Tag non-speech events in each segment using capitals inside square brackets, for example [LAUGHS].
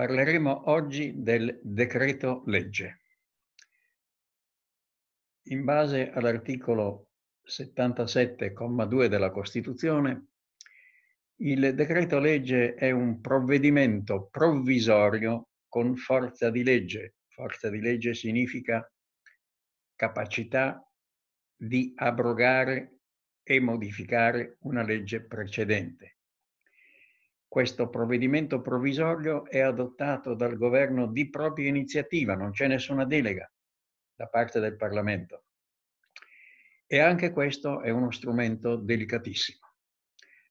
Parleremo oggi del decreto legge. In base all'articolo 77,2 della Costituzione, il decreto legge è un provvedimento provvisorio con forza di legge. Forza di legge significa capacità di abrogare e modificare una legge precedente questo provvedimento provvisorio è adottato dal governo di propria iniziativa, non c'è nessuna delega da parte del Parlamento. E anche questo è uno strumento delicatissimo.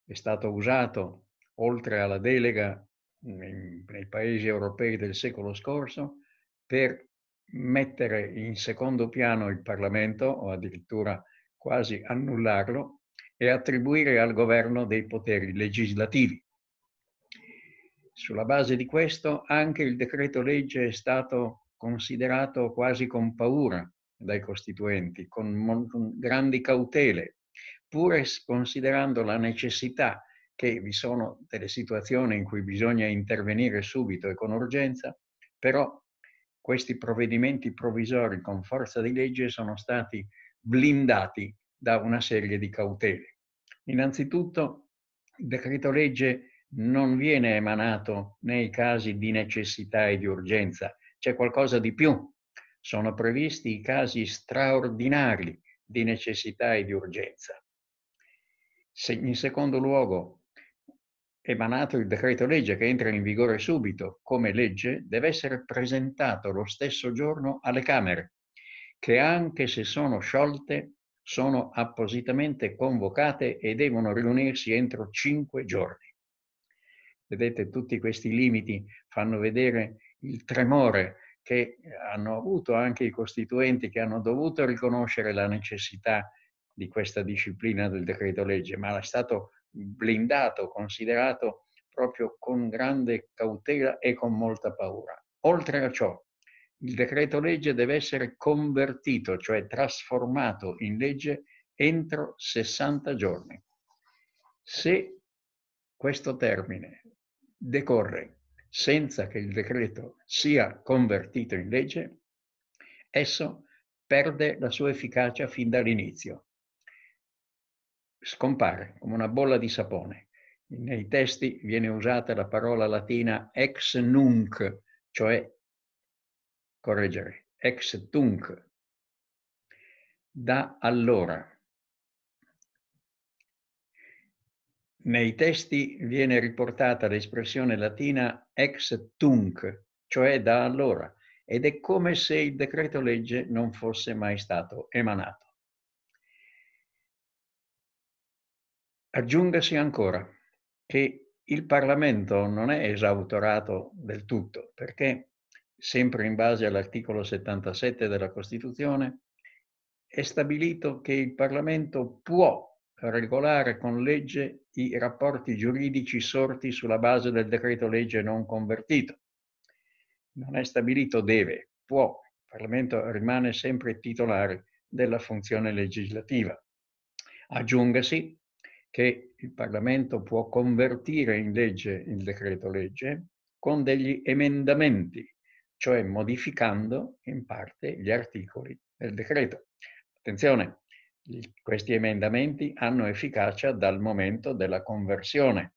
È stato usato, oltre alla delega nei, nei paesi europei del secolo scorso, per mettere in secondo piano il Parlamento o addirittura quasi annullarlo e attribuire al governo dei poteri legislativi sulla base di questo anche il decreto legge è stato considerato quasi con paura dai costituenti, con, grandi cautele, pur considerando la necessità che vi sono delle situazioni in cui bisogna intervenire subito e con urgenza, però questi provvedimenti provvisori con forza di legge sono stati blindati da una serie di cautele. Innanzitutto il decreto legge non viene emanato nei casi di necessità e di urgenza, c'è qualcosa di più. Sono previsti i casi straordinari di necessità e di urgenza. Se, in secondo luogo, emanato il decreto legge che entra in vigore subito come legge, deve essere presentato lo stesso giorno alle Camere, che anche se sono sciolte, sono appositamente convocate e devono riunirsi entro cinque giorni. Vedete, tutti questi limiti fanno vedere il tremore che hanno avuto anche i costituenti che hanno dovuto riconoscere la necessità di questa disciplina del decreto legge, ma è stato blindato, considerato proprio con grande cautela e con molta paura. Oltre a ciò, il decreto legge deve essere convertito, cioè trasformato in legge entro 60 giorni. Se questo termine decorre senza che il decreto sia convertito in legge, esso perde la sua efficacia fin dall'inizio. Scompare come una bolla di sapone. Nei testi viene usata la parola latina ex nunc, cioè correggere, ex tunc. Da allora Nei testi viene riportata l'espressione latina ex tunc, cioè da allora, ed è come se il decreto legge non fosse mai stato emanato. Aggiungasi ancora che il Parlamento non è esautorato del tutto, perché sempre in base all'articolo 77 della Costituzione è stabilito che il Parlamento può regolare con legge i rapporti giuridici sorti sulla base del decreto legge non convertito. Non è stabilito deve, può, il Parlamento rimane sempre titolare della funzione legislativa. Aggiungasi che il Parlamento può convertire in legge il decreto legge con degli emendamenti, cioè modificando in parte gli articoli del decreto. Attenzione, questi emendamenti hanno efficacia dal momento della conversione.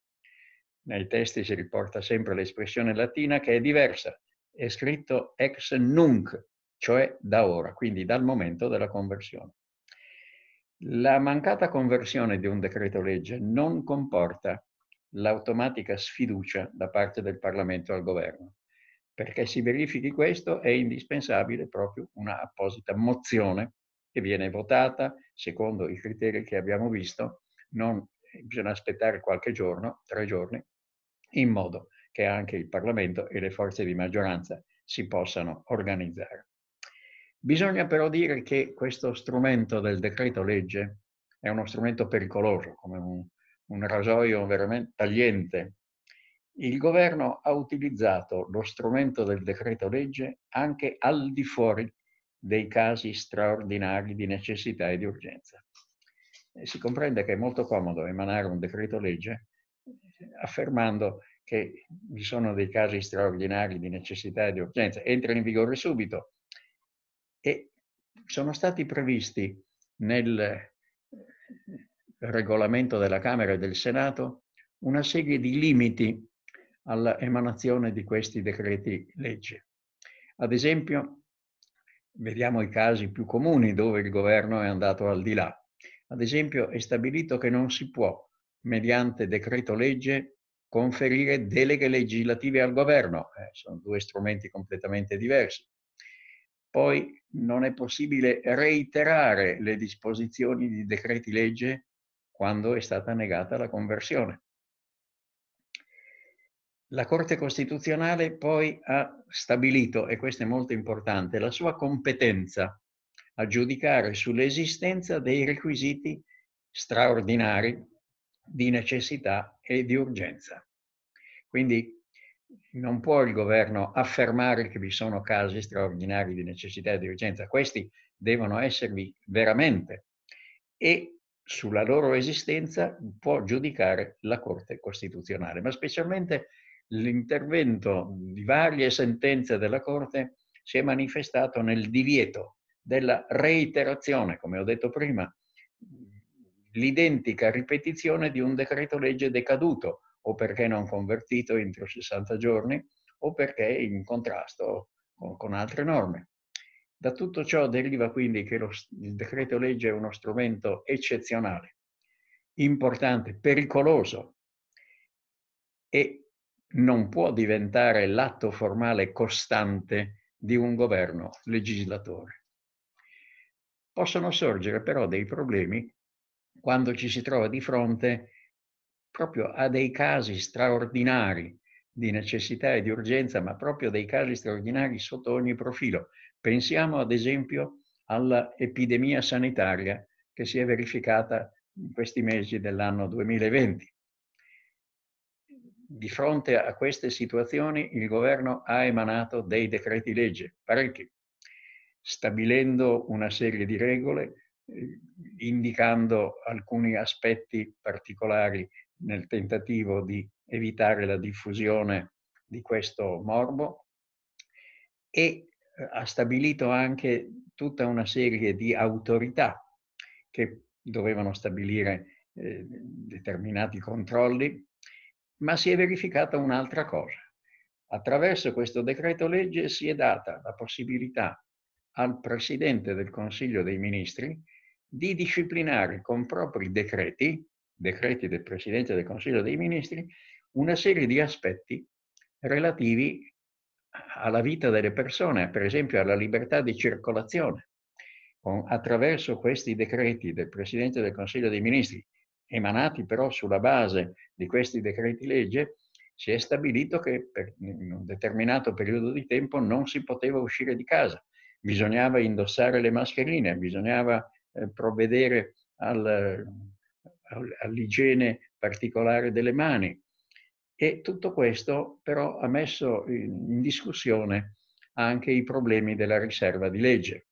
Nei testi si riporta sempre l'espressione latina che è diversa, è scritto ex nunc, cioè da ora, quindi dal momento della conversione. La mancata conversione di un decreto legge non comporta l'automatica sfiducia da parte del Parlamento al governo. Perché si verifichi questo è indispensabile proprio una apposita mozione che viene votata secondo i criteri che abbiamo visto, non, eh, bisogna aspettare qualche giorno, tre giorni, in modo che anche il Parlamento e le forze di maggioranza si possano organizzare. Bisogna però dire che questo strumento del decreto legge è uno strumento pericoloso, come un, un rasoio veramente tagliente. Il governo ha utilizzato lo strumento del decreto legge anche al di fuori dei casi straordinari di necessità e di urgenza. E si comprende che è molto comodo emanare un decreto legge eh, affermando che vi sono dei casi straordinari di necessità e di urgenza, entra in vigore subito e sono stati previsti nel eh, regolamento della Camera e del Senato una serie di limiti all'emanazione di questi decreti legge. Ad esempio, Vediamo i casi più comuni dove il governo è andato al di là. Ad esempio è stabilito che non si può, mediante decreto legge, conferire deleghe legislative al governo. Eh, sono due strumenti completamente diversi. Poi non è possibile reiterare le disposizioni di decreti legge quando è stata negata la conversione la Corte Costituzionale poi ha stabilito, e questo è molto importante, la sua competenza a giudicare sull'esistenza dei requisiti straordinari di necessità e di urgenza. Quindi non può il governo affermare che vi sono casi straordinari di necessità e di urgenza, questi devono esservi veramente e sulla loro esistenza può giudicare la Corte Costituzionale, ma specialmente l'intervento di varie sentenze della Corte si è manifestato nel divieto della reiterazione, come ho detto prima, l'identica ripetizione di un decreto legge decaduto o perché non convertito entro 60 giorni o perché in contrasto con, con altre norme. Da tutto ciò deriva quindi che lo, il decreto legge è uno strumento eccezionale, importante, pericoloso e non può diventare l'atto formale costante di un governo legislatore. Possono sorgere però dei problemi quando ci si trova di fronte proprio a dei casi straordinari di necessità e di urgenza, ma proprio dei casi straordinari sotto ogni profilo. Pensiamo ad esempio all'epidemia sanitaria che si è verificata in questi mesi dell'anno 2020 di fronte a queste situazioni il governo ha emanato dei decreti legge, parecchi, stabilendo una serie di regole, eh, indicando alcuni aspetti particolari nel tentativo di evitare la diffusione di questo morbo e eh, ha stabilito anche tutta una serie di autorità che dovevano stabilire eh, determinati controlli ma si è verificata un'altra cosa. Attraverso questo decreto legge si è data la possibilità al Presidente del Consiglio dei Ministri di disciplinare con propri decreti, decreti del Presidente del Consiglio dei Ministri, una serie di aspetti relativi alla vita delle persone, per esempio alla libertà di circolazione. attraverso questi decreti del Presidente del Consiglio dei Ministri, emanati però sulla base di questi decreti legge, si è stabilito che per un determinato periodo di tempo non si poteva uscire di casa, bisognava indossare le mascherine, bisognava eh, provvedere al, all'igiene particolare delle mani. E tutto questo però ha messo in discussione anche i problemi della riserva di legge,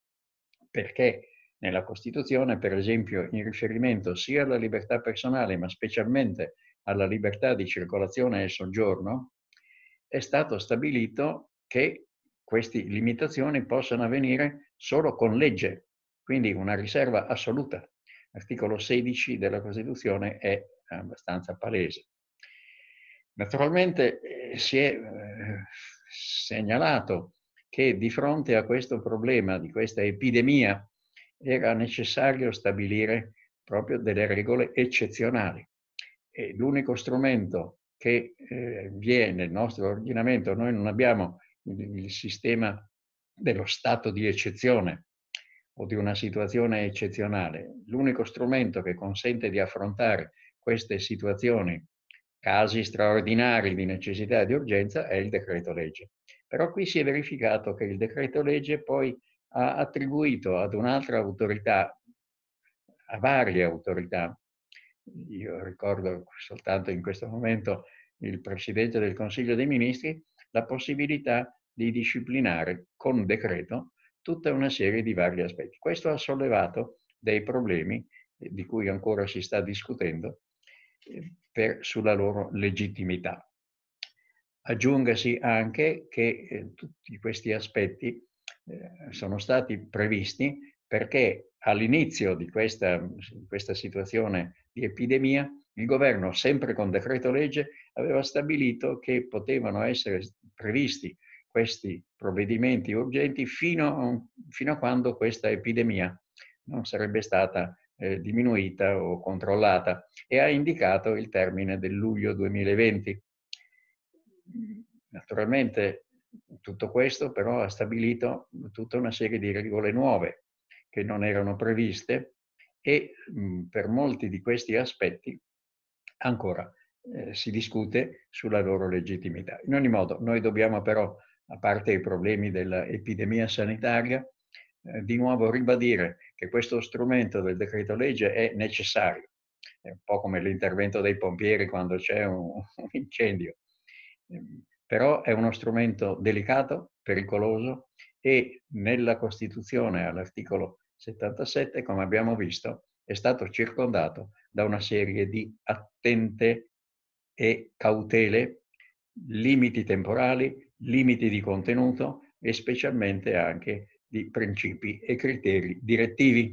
perché nella Costituzione, per esempio in riferimento sia alla libertà personale, ma specialmente alla libertà di circolazione e soggiorno, è stato stabilito che queste limitazioni possano avvenire solo con legge, quindi una riserva assoluta. L'articolo 16 della Costituzione è abbastanza palese. Naturalmente eh, si è eh, segnalato che di fronte a questo problema, di questa epidemia era necessario stabilire proprio delle regole eccezionali. E l'unico strumento che eh, vi nel nostro ordinamento, noi non abbiamo il sistema dello stato di eccezione o di una situazione eccezionale. L'unico strumento che consente di affrontare queste situazioni, casi straordinari di necessità e di urgenza, è il decreto legge. Però qui si è verificato che il decreto legge poi ha attribuito ad un'altra autorità, a varie autorità, io ricordo soltanto in questo momento il Presidente del Consiglio dei Ministri, la possibilità di disciplinare con decreto tutta una serie di vari aspetti. Questo ha sollevato dei problemi eh, di cui ancora si sta discutendo eh, per, sulla loro legittimità. Aggiungasi anche che eh, tutti questi aspetti eh, sono stati previsti perché all'inizio di questa, questa situazione di epidemia il governo, sempre con decreto legge, aveva stabilito che potevano essere previsti questi provvedimenti urgenti fino, fino a quando questa epidemia non sarebbe stata eh, diminuita o controllata e ha indicato il termine del luglio 2020. Naturalmente tutto questo però ha stabilito tutta una serie di regole nuove che non erano previste e mh, per molti di questi aspetti ancora eh, si discute sulla loro legittimità. In ogni modo, noi dobbiamo però, a parte i problemi dell'epidemia sanitaria, eh, di nuovo ribadire che questo strumento del decreto legge è necessario, è un po' come l'intervento dei pompieri quando c'è un, [LAUGHS] un incendio. Ehm, però è uno strumento delicato, pericoloso e nella Costituzione all'articolo 77, come abbiamo visto, è stato circondato da una serie di attente e cautele, limiti temporali, limiti di contenuto e specialmente anche di principi e criteri direttivi.